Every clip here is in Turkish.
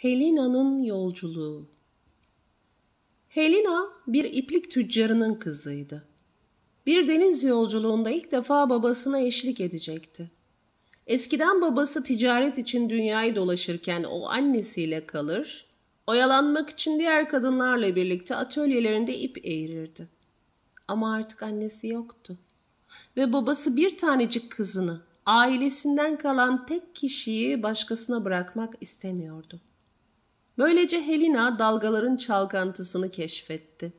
Helina'nın yolculuğu. Helena bir iplik tüccarının kızıydı. Bir deniz yolculuğunda ilk defa babasına eşlik edecekti. Eskiden babası ticaret için dünyayı dolaşırken o annesiyle kalır, oyalanmak için diğer kadınlarla birlikte atölyelerinde ip eğirirdi. Ama artık annesi yoktu. Ve babası bir tanecik kızını, ailesinden kalan tek kişiyi başkasına bırakmak istemiyordu. Böylece Helena dalgaların çalkantısını keşfetti.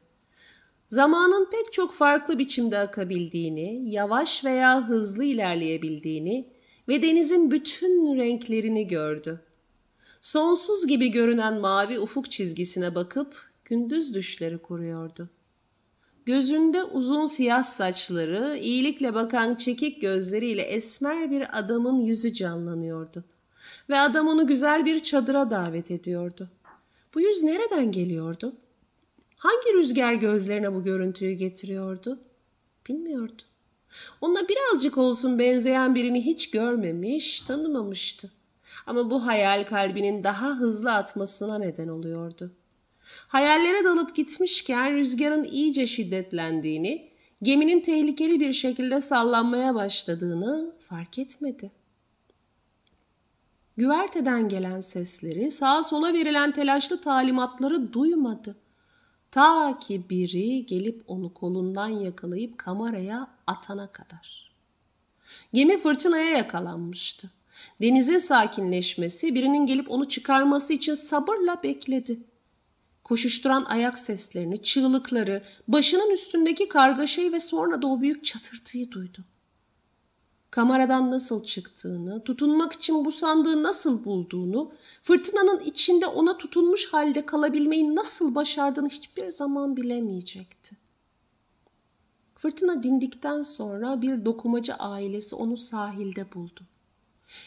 Zamanın pek çok farklı biçimde akabildiğini, yavaş veya hızlı ilerleyebildiğini ve denizin bütün renklerini gördü. Sonsuz gibi görünen mavi ufuk çizgisine bakıp gündüz düşleri kuruyordu. Gözünde uzun siyah saçları, iyilikle bakan çekik gözleriyle esmer bir adamın yüzü canlanıyordu. Ve adam onu güzel bir çadıra davet ediyordu. Bu yüz nereden geliyordu? Hangi rüzgar gözlerine bu görüntüyü getiriyordu? Bilmiyordu. Onunla birazcık olsun benzeyen birini hiç görmemiş, tanımamıştı. Ama bu hayal kalbinin daha hızlı atmasına neden oluyordu. Hayallere dalıp gitmişken rüzgarın iyice şiddetlendiğini, geminin tehlikeli bir şekilde sallanmaya başladığını fark etmedi güverteden gelen sesleri, sağa sola verilen telaşlı talimatları duymadı. Ta ki biri gelip onu kolundan yakalayıp kameraya atana kadar. Gemi fırtınaya yakalanmıştı. Denizin sakinleşmesi, birinin gelip onu çıkarması için sabırla bekledi. Koşuşturan ayak seslerini, çığlıkları, başının üstündeki kargaşayı ve sonra da o büyük çatırtıyı duydu kameradan nasıl çıktığını, tutunmak için bu sandığı nasıl bulduğunu, fırtınanın içinde ona tutunmuş halde kalabilmeyi nasıl başardığını hiçbir zaman bilemeyecekti. Fırtına dindikten sonra bir dokumacı ailesi onu sahilde buldu.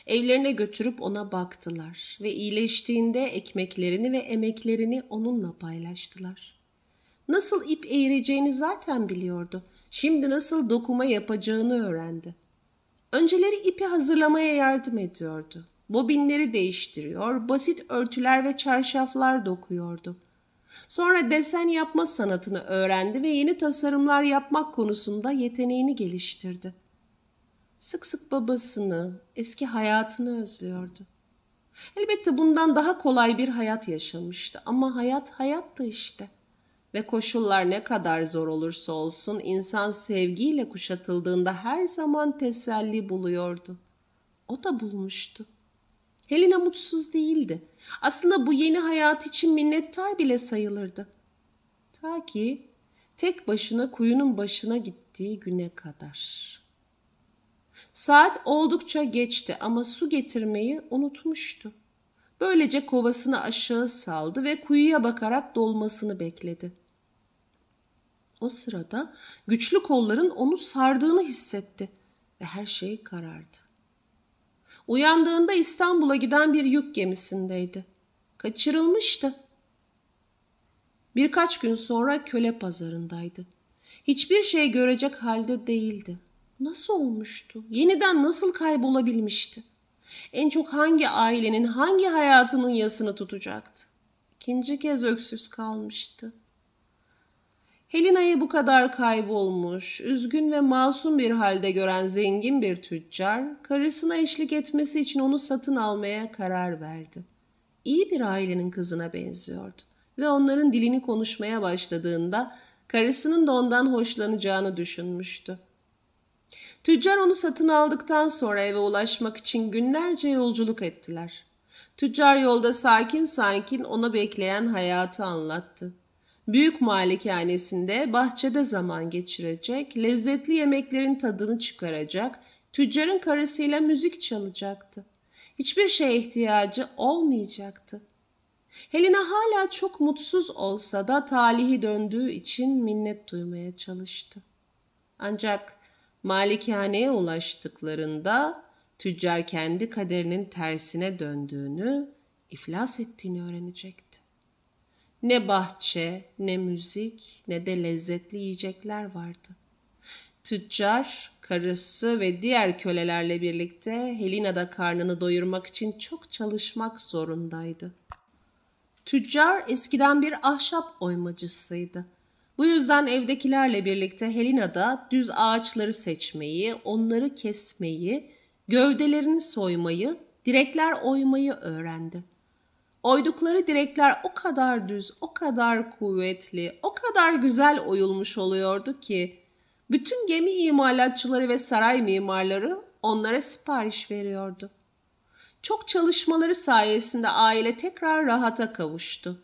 Evlerine götürüp ona baktılar ve iyileştiğinde ekmeklerini ve emeklerini onunla paylaştılar. Nasıl ip eğireceğini zaten biliyordu. Şimdi nasıl dokuma yapacağını öğrendi. Önceleri ipi hazırlamaya yardım ediyordu. Bobinleri değiştiriyor, basit örtüler ve çarşaflar dokuyordu. Sonra desen yapma sanatını öğrendi ve yeni tasarımlar yapmak konusunda yeteneğini geliştirdi. Sık sık babasını, eski hayatını özlüyordu. Elbette bundan daha kolay bir hayat yaşamıştı ama hayat hayattı işte.'' ve koşullar ne kadar zor olursa olsun insan sevgiyle kuşatıldığında her zaman teselli buluyordu. O da bulmuştu. Helena mutsuz değildi. Aslında bu yeni hayat için minnettar bile sayılırdı. Ta ki tek başına kuyunun başına gittiği güne kadar. Saat oldukça geçti ama su getirmeyi unutmuştu. Böylece kovasını aşağı saldı ve kuyuya bakarak dolmasını bekledi. O sırada güçlü kolların onu sardığını hissetti ve her şey karardı. Uyandığında İstanbul'a giden bir yük gemisindeydi. Kaçırılmıştı. Birkaç gün sonra köle pazarındaydı. Hiçbir şey görecek halde değildi. Nasıl olmuştu? Yeniden nasıl kaybolabilmişti? En çok hangi ailenin hangi hayatının yasını tutacaktı? İkinci kez öksüz kalmıştı. Helena'yı bu kadar kaybolmuş, üzgün ve masum bir halde gören zengin bir tüccar, karısına eşlik etmesi için onu satın almaya karar verdi. İyi bir ailenin kızına benziyordu ve onların dilini konuşmaya başladığında karısının da ondan hoşlanacağını düşünmüştü. Tüccar onu satın aldıktan sonra eve ulaşmak için günlerce yolculuk ettiler. Tüccar yolda sakin sakin ona bekleyen hayatı anlattı. Büyük malikanesinde bahçede zaman geçirecek, lezzetli yemeklerin tadını çıkaracak, tüccarın karısıyla müzik çalacaktı. Hiçbir şeye ihtiyacı olmayacaktı. Helena hala çok mutsuz olsa da talihi döndüğü için minnet duymaya çalıştı. Ancak malikaneye ulaştıklarında tüccar kendi kaderinin tersine döndüğünü, iflas ettiğini öğrenecekti. Ne bahçe, ne müzik, ne de lezzetli yiyecekler vardı. Tüccar, karısı ve diğer kölelerle birlikte Helena da karnını doyurmak için çok çalışmak zorundaydı. Tüccar eskiden bir ahşap oymacısıydı. Bu yüzden evdekilerle birlikte Helena da düz ağaçları seçmeyi, onları kesmeyi, gövdelerini soymayı, direkler oymayı öğrendi. Oydukları direkler o kadar düz, o kadar kuvvetli, o kadar güzel oyulmuş oluyordu ki bütün gemi imalatçıları ve saray mimarları onlara sipariş veriyordu. Çok çalışmaları sayesinde aile tekrar rahata kavuştu.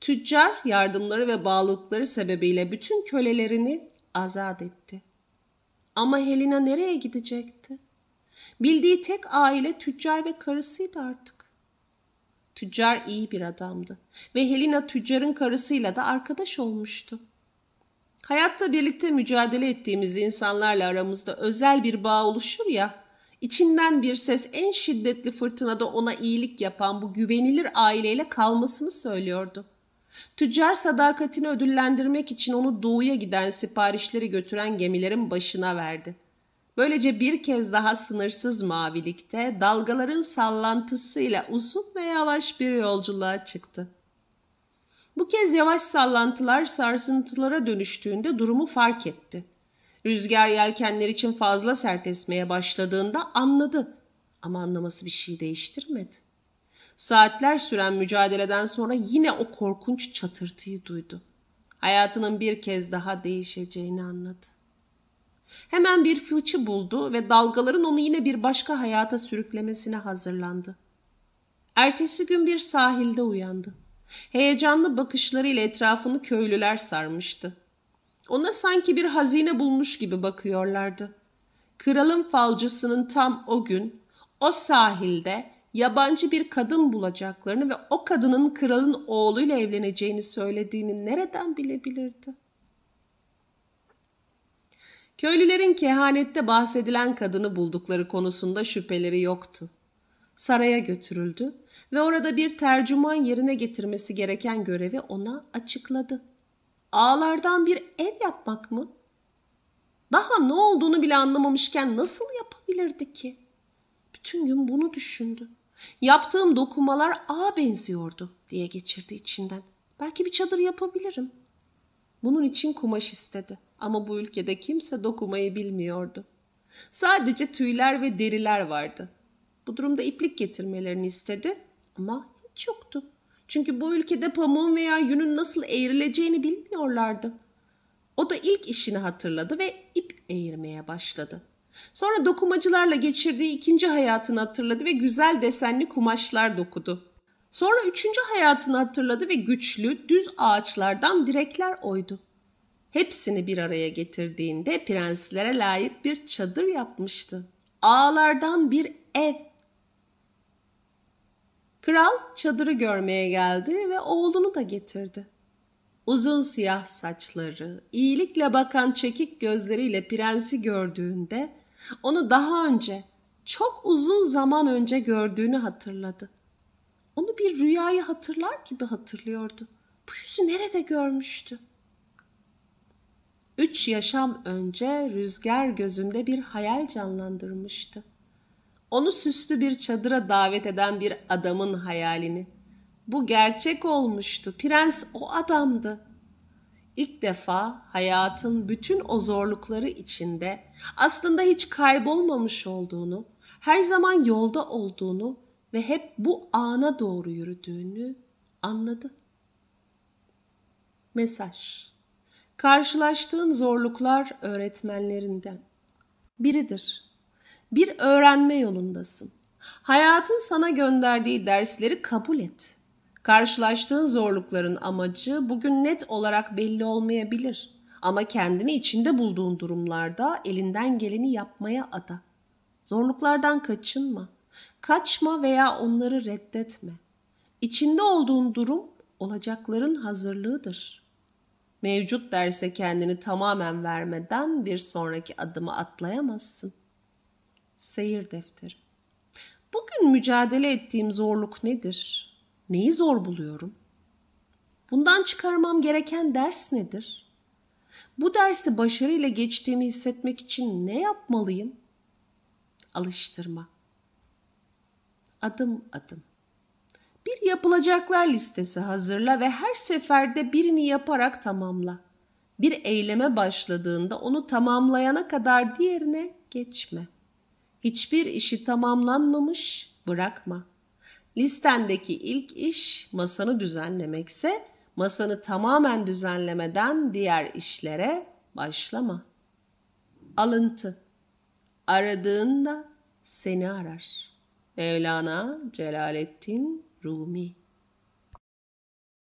Tüccar yardımları ve bağlılıkları sebebiyle bütün kölelerini azat etti. Ama Helena nereye gidecekti? Bildiği tek aile tüccar ve karısıydı artık. Tüccar iyi bir adamdı ve Helena tüccarın karısıyla da arkadaş olmuştu. Hayatta birlikte mücadele ettiğimiz insanlarla aramızda özel bir bağ oluşur ya, içinden bir ses en şiddetli fırtınada ona iyilik yapan bu güvenilir aileyle kalmasını söylüyordu. Tüccar sadakatini ödüllendirmek için onu doğuya giden siparişleri götüren gemilerin başına verdi.'' Böylece bir kez daha sınırsız mavilikte dalgaların sallantısıyla uzun ve yavaş bir yolculuğa çıktı. Bu kez yavaş sallantılar sarsıntılara dönüştüğünde durumu fark etti. Rüzgar yelkenler için fazla sert esmeye başladığında anladı ama anlaması bir şey değiştirmedi. Saatler süren mücadeleden sonra yine o korkunç çatırtıyı duydu. Hayatının bir kez daha değişeceğini anladı. Hemen bir fıçı buldu ve dalgaların onu yine bir başka hayata sürüklemesine hazırlandı. Ertesi gün bir sahilde uyandı. Heyecanlı bakışlarıyla etrafını köylüler sarmıştı. Ona sanki bir hazine bulmuş gibi bakıyorlardı. Kralın falcısının tam o gün o sahilde yabancı bir kadın bulacaklarını ve o kadının kralın oğluyla evleneceğini söylediğini nereden bilebilirdi? Köylülerin kehanette bahsedilen kadını buldukları konusunda şüpheleri yoktu. Saraya götürüldü ve orada bir tercüman yerine getirmesi gereken görevi ona açıkladı. Ağlardan bir ev yapmak mı? Daha ne olduğunu bile anlamamışken nasıl yapabilirdi ki? Bütün gün bunu düşündü. Yaptığım dokumalar ağa benziyordu diye geçirdi içinden. Belki bir çadır yapabilirim. Bunun için kumaş istedi ama bu ülkede kimse dokumayı bilmiyordu. Sadece tüyler ve deriler vardı. Bu durumda iplik getirmelerini istedi ama hiç yoktu. Çünkü bu ülkede pamuğun veya yünün nasıl eğrileceğini bilmiyorlardı. O da ilk işini hatırladı ve ip eğirmeye başladı. Sonra dokumacılarla geçirdiği ikinci hayatını hatırladı ve güzel desenli kumaşlar dokudu. Sonra üçüncü hayatını hatırladı ve güçlü, düz ağaçlardan direkler oydu. Hepsini bir araya getirdiğinde prenslere layık bir çadır yapmıştı. Ağlardan bir ev. Kral çadırı görmeye geldi ve oğlunu da getirdi. Uzun siyah saçları, iyilikle bakan çekik gözleriyle prensi gördüğünde onu daha önce, çok uzun zaman önce gördüğünü hatırladı. Onu bir rüyayı hatırlar gibi hatırlıyordu. Bu yüzü nerede görmüştü? Üç yaşam önce rüzgar gözünde bir hayal canlandırmıştı. Onu süslü bir çadıra davet eden bir adamın hayalini. Bu gerçek olmuştu. Prens o adamdı. İlk defa hayatın bütün o zorlukları içinde aslında hiç kaybolmamış olduğunu, her zaman yolda olduğunu ve hep bu ana doğru yürüdüğünü anladı. Mesaj Karşılaştığın zorluklar öğretmenlerinden biridir. Bir öğrenme yolundasın. Hayatın sana gönderdiği dersleri kabul et. Karşılaştığın zorlukların amacı bugün net olarak belli olmayabilir ama kendini içinde bulduğun durumlarda elinden geleni yapmaya ada. Zorluklardan kaçınma. Kaçma veya onları reddetme. İçinde olduğun durum olacakların hazırlığıdır. Mevcut derse kendini tamamen vermeden bir sonraki adımı atlayamazsın. Seyir defteri. Bugün mücadele ettiğim zorluk nedir? Neyi zor buluyorum? Bundan çıkarmam gereken ders nedir? Bu dersi başarıyla geçtiğimi hissetmek için ne yapmalıyım? Alıştırma adım adım. Bir yapılacaklar listesi hazırla ve her seferde birini yaparak tamamla. Bir eyleme başladığında onu tamamlayana kadar diğerine geçme. Hiçbir işi tamamlanmamış bırakma. Listendeki ilk iş masanı düzenlemekse masanı tamamen düzenlemeden diğer işlere başlama. Alıntı Aradığında seni arar.'' Mevlana Celaleddin Rumi